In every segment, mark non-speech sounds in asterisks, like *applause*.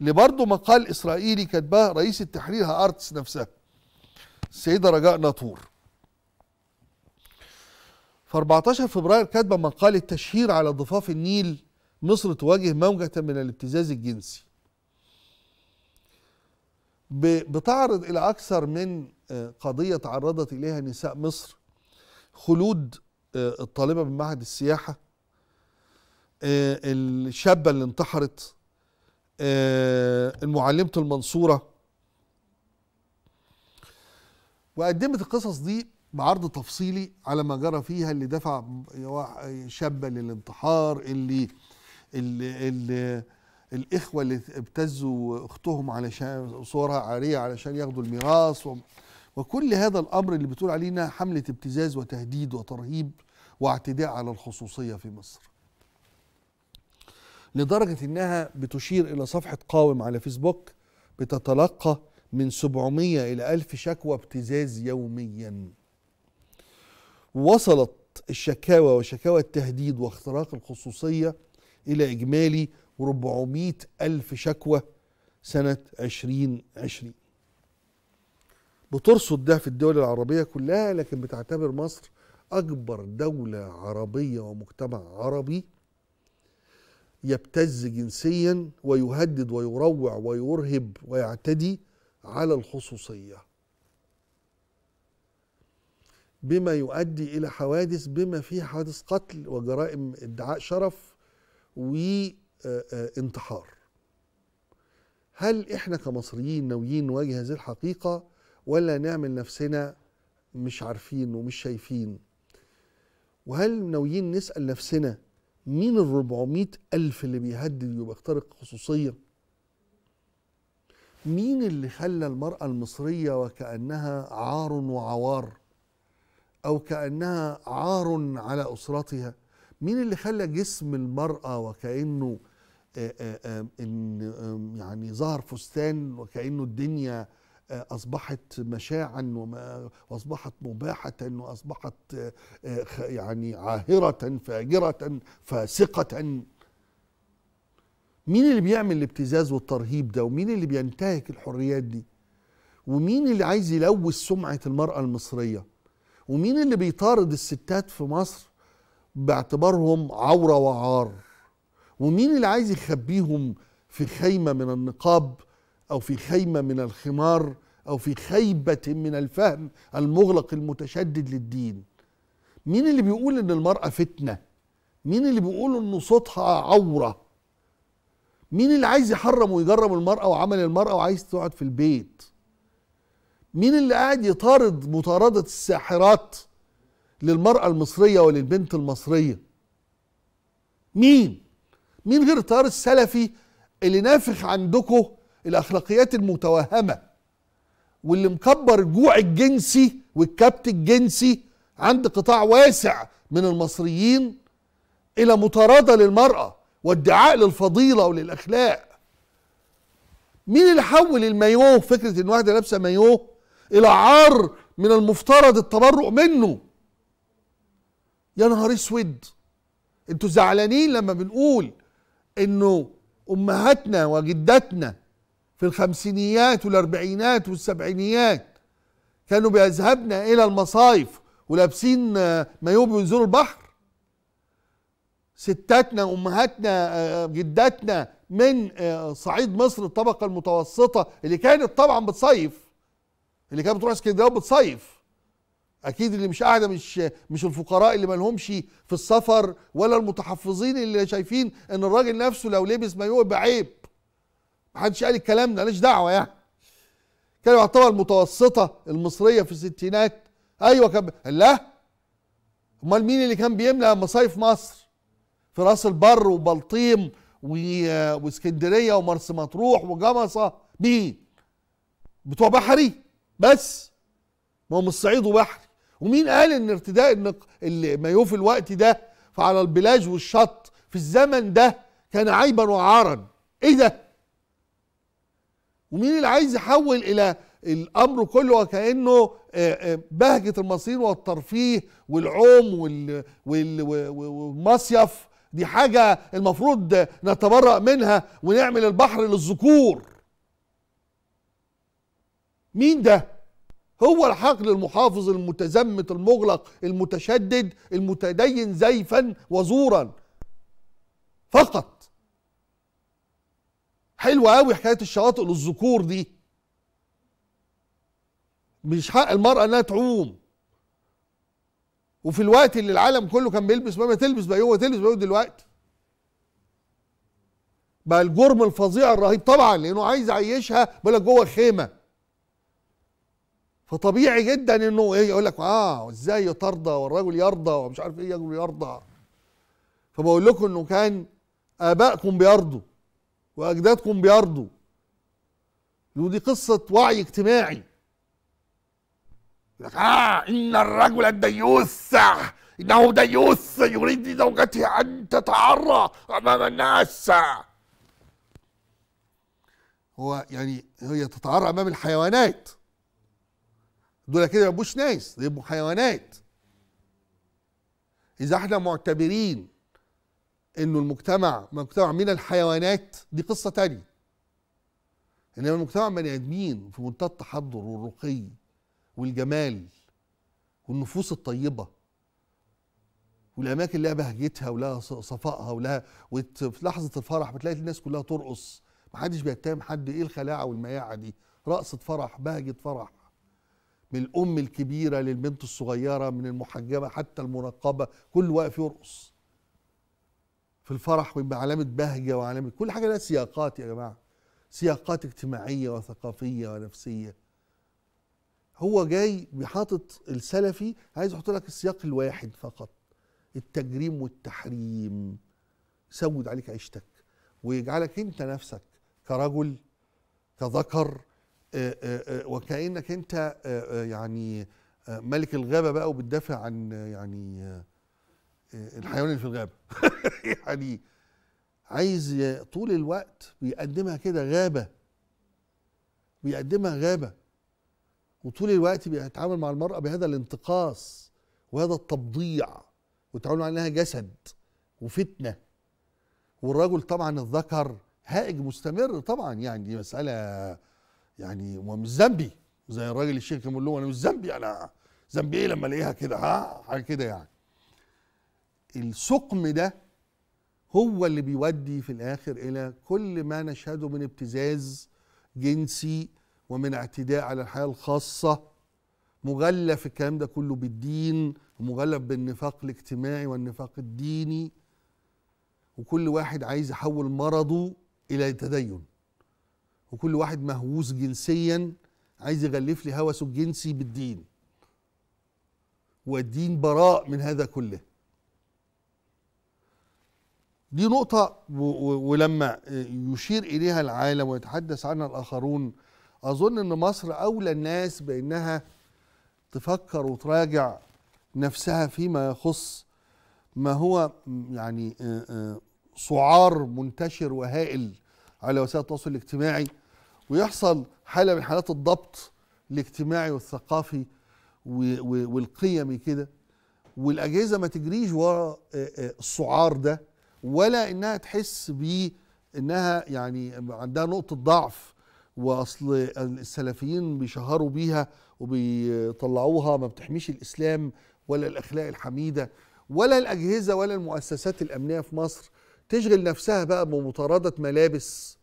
لبرضه مقال اسرائيلي كتبه رئيس التحرير هارتس نفسها السيده رجاء ناطور في 14 فبراير كاتبه مقال التشهير على ضفاف النيل مصر تواجه موجة من الابتزاز الجنسي بتعرض إلى أكثر من آه، قضية تعرضت إليها نساء مصر خلود آه، الطالبة من معهد السياحة آه، الشابة اللي انتحرت آه، المعلمة المنصورة وقدمت القصص دي بعرض تفصيلي على ما جرى فيها اللي دفع شابا للانتحار اللي, اللي, اللي الإخوة اللي ابتزوا أختهم علشان صورها عارية علشان ياخدوا الميراث وكل هذا الأمر اللي بتقول علينا حملة ابتزاز وتهديد وترهيب واعتداء على الخصوصية في مصر لدرجة إنها بتشير إلى صفحة قاوم على فيسبوك بتتلقى من 700 إلى 1000 شكوى ابتزاز يوميا وصلت الشكاوى وشكاوى التهديد واختراق الخصوصية إلى إجمالي 400 ألف شكوى سنة 2020 بترصد ده في الدول العربية كلها لكن بتعتبر مصر أكبر دولة عربية ومجتمع عربي يبتز جنسيا ويهدد ويروع ويرهب ويعتدي على الخصوصيه بما يؤدي الى حوادث بما فيه حوادث قتل وجرائم ادعاء شرف وانتحار آه، آه، هل احنا كمصريين ناويين نواجه هذه الحقيقه ولا نعمل نفسنا مش عارفين ومش شايفين وهل ناويين نسال نفسنا مين ال ألف اللي بيهدد وبيخترق خصوصية؟ مين اللي خلى المرأة المصرية وكأنها عار وعوار أو كأنها عار على أسرتها؟ مين اللي خلى جسم المرأة وكأنه آآ آه، آآ آه، آه، إن يعني ظهر فستان وكأنه الدنيا آه، اصبحت مشاعا واصبحت مباحه واصبحت آه، يعني عاهره فاجره فاسقه مين اللي بيعمل الابتزاز والترهيب ده ومين اللي بينتهك الحريات دي ومين اللي عايز يلوث سمعه المراه المصريه ومين اللي بيطارد الستات في مصر باعتبارهم عوره وعار ومين اللي عايز يخبيهم في خيمه من النقاب أو في خيمة من الخمار أو في خيبة من الفهم المغلق المتشدد للدين مين اللي بيقول إن المرأة فتنة مين اللي بيقول إن صوتها عورة مين اللي عايز يحرم ويجرم المرأة وعمل المرأة وعايز تقعد في البيت مين اللي قاعد يطارد مطاردة الساحرات للمرأة المصرية وللبنت المصرية مين مين غير التيار السلفي اللي نافخ عندكم الاخلاقيات المتوهمه واللي مكبر الجوع الجنسي والكبت الجنسي عند قطاع واسع من المصريين الى مطارده للمراه وادعاء للفضيله وللاخلاق مين اللي حول المايوه فكره ان واحده لابسه مايوه الى عار من المفترض التبرؤ منه يا نهار اسود انتوا زعلانين لما بنقول انه امهاتنا وجداتنا في الخمسينيات والأربعينات والسبعينيات كانوا بيذهبن إلى المصايف ولابسين آه، مايوه بينزلوا البحر ستاتنا أمهاتنا آه، جداتنا من آه، صعيد مصر الطبقة المتوسطة اللي كانت طبعا بتصيف اللي كانت بتروح اسكندريه وبتصيف اكيد اللي مش قاعده مش مش الفقراء اللي ما لهمش في السفر ولا المتحفظين اللي شايفين ان الراجل نفسه لو لبس ما يبقى عيب محدش قال الكلام ده ماليش دعوه يعني كان يعتبر المتوسطه المصريه في الستينات ايوه كان لا امال مين اللي كان بيملى مصايف مصر في راس البر وبلطيم واسكندريه ومرسى مطروح وجمصه مين بتوع بحري بس ما هم الصعيد وبحري ومين قال ان ارتداء النق... ما في الوقت ده فعلى البلاج والشط في الزمن ده كان عيبا وعارا ايه ده ومين اللي عايز يحول الى الامر كله وكانه آه، آه، بهجه المصريين والترفيه والعوم والمصيف دي حاجه المفروض نتبرأ منها ونعمل البحر للذكور مين ده هو الحقل المحافظ المتزمت المغلق المتشدد المتدين زيفا وزورا فقط حلوة قوي حكاية الشواطئ للذكور دي مش حق المرأة انها تعوم وفي الوقت اللي العالم كله كان بيلبس ما تلبس بقى هو تلبس بقى دلوقتي بقى الجرم الفظيع الرهيب طبعا لانه عايز يعيشها بيقول لك جوه خيمه فطبيعي جدا انه ايه يقول لك اه ازاي ترضى والراجل يرضى ومش عارف ايه يرضى فبقول لكم انه كان ابائكم بيرضوا واجدادكم بيرضوا ودي قصه وعي اجتماعي آه إن الرجل الديوس إنه ديوس يريد لزوجته أن تتعرى أمام الناس هو يعني هي تتعرى أمام الحيوانات دول كده ما يبقوش ناس يبقوا حيوانات إذا احنا معتبرين انه المجتمع مجتمع من الحيوانات دي قصه تانية انما المجتمع بني ادمين في منتهى التحضر والرقي والجمال والنفوس الطيبه والاماكن لها بهجتها ولها صفائها ولها وفي لحظه الفرح بتلاقي الناس كلها ترقص محدش بيتهم حد ايه الخلاعه والمياعه دي رقصه فرح بهجه فرح من الام الكبيره للبنت الصغيره من المحجبه حتى المنقبه كل واقف يرقص في الفرح ويبقى علامة بهجة وعلامة كل حاجة لها سياقات يا جماعة سياقات اجتماعية وثقافية ونفسية هو جاي بيحاطط السلفي عايز يحط لك السياق الواحد فقط التجريم والتحريم يسود عليك عيشتك ويجعلك انت نفسك كرجل كذكر آه، آه، آه، وكانك انت يعني ملك الغابه بقى وبتدافع عن يعني الحيوان اللي في الغابه *laughs* يعني عايز طول الوقت بيقدمها كده غابه بيقدمها غابه وطول الوقت بيتعامل مع المراه بهذا الانتقاص وهذا التبضيع وتعاملوا عنها انها جسد وفتنه والرجل طبعا الذكر هائج مستمر طبعا يعني دي مساله يعني هو مش ذنبي زي الراجل الشيخ كان بيقول له انا مش ذنبي انا ذنبي ايه لما الاقيها كده ها حاجه كده يعني السقم ده هو اللي بيودي في الاخر الى كل ما نشهده من ابتزاز جنسي ومن اعتداء على الحياه الخاصه مغلف الكلام ده كله بالدين ومغلف بالنفاق الاجتماعي والنفاق الديني وكل واحد عايز يحول مرضه الى تدين وكل واحد مهووس جنسيا عايز يغلف لي هوسه الجنسي بالدين والدين براء من هذا كله دي نقطة ولما يشير إليها العالم ويتحدث عنها الآخرون أظن إن مصر أولى الناس بأنها تفكر وتراجع نفسها فيما يخص ما هو يعني سعار منتشر وهائل على وسائل التواصل الاجتماعي ويحصل حالة من حالات الضبط الاجتماعي والثقافي والقيمي كده والأجهزة ما تجريش ورا السعار ده ولا انها تحس بانها يعني عندها نقطه ضعف واصل السلفيين بيشهروا بيها وبيطلعوها ما بتحميش الاسلام ولا الاخلاق الحميده ولا الاجهزه ولا المؤسسات الامنيه في مصر تشغل نفسها بقى بمطارده ملابس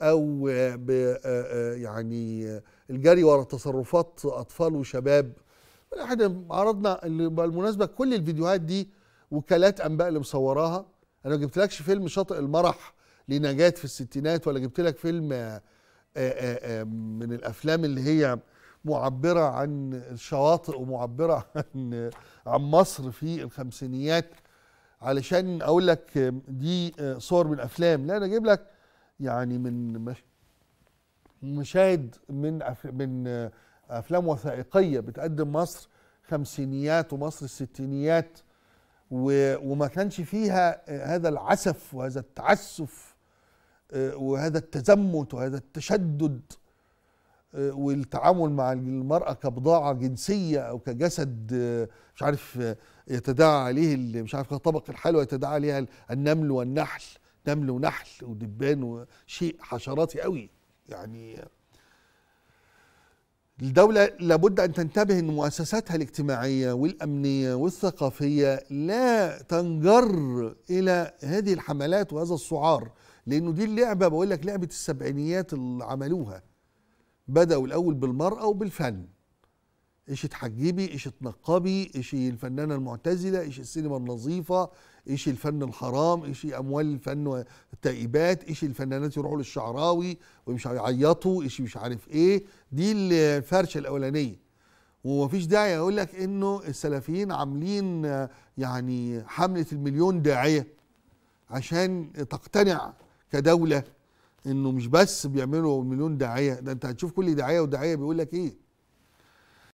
او ب يعني الجري ورا تصرفات اطفال وشباب احنا عرضنا بالمناسبه كل الفيديوهات دي وكالات انباء اللي مصوراها انا ما جبتلكش فيلم شاطئ المرح لنجاة في الستينات ولا جبت لك فيلم آآ آه، آآ آه، آه، من الافلام اللي هي معبرة عن الشواطئ ومعبرة *laughs* عن عن مصر في الخمسينيات علشان اقول لك دي صور من افلام لا انا اجيب لك يعني من مشاهد من من افلام وثائقيه بتقدم مصر خمسينيات ومصر الستينيات وما كانش فيها آه، هذا العسف وهذا التعسف آه، وهذا التزمت وهذا التشدد آه، والتعامل مع المرأة كبضاعة جنسية أو كجسد مش عارف يتداعى عليه مش عارف طبق الحلوى يتداعى عليها النمل والنحل نمل ونحل ودبان وشيء حشراتي قوي يعني الدولة لابد أن تنتبه أن مؤسساتها الاجتماعية والأمنية والثقافية لا تنجر إلى هذه الحملات وهذا السعار لأنه دي اللعبة بقول لك لعبة السبعينيات اللي عملوها بدأوا الأول بالمرأة وبالفن ايش تحجبي ايش تنقبي ايش الفنانه المعتزله ايش السينما النظيفه ايش الفن الحرام ايش اموال الفن والتائبات ايش الفنانات يروحوا للشعراوي ومش هيعيطوا ايش مش عارف ايه دي الفرشه الاولانيه ومفيش داعي اقول لك انه السلفيين عاملين يعني حمله المليون داعيه عشان تقتنع كدوله انه مش بس بيعملوا مليون داعيه ده انت هتشوف كل داعيه وداعيه بيقول لك ايه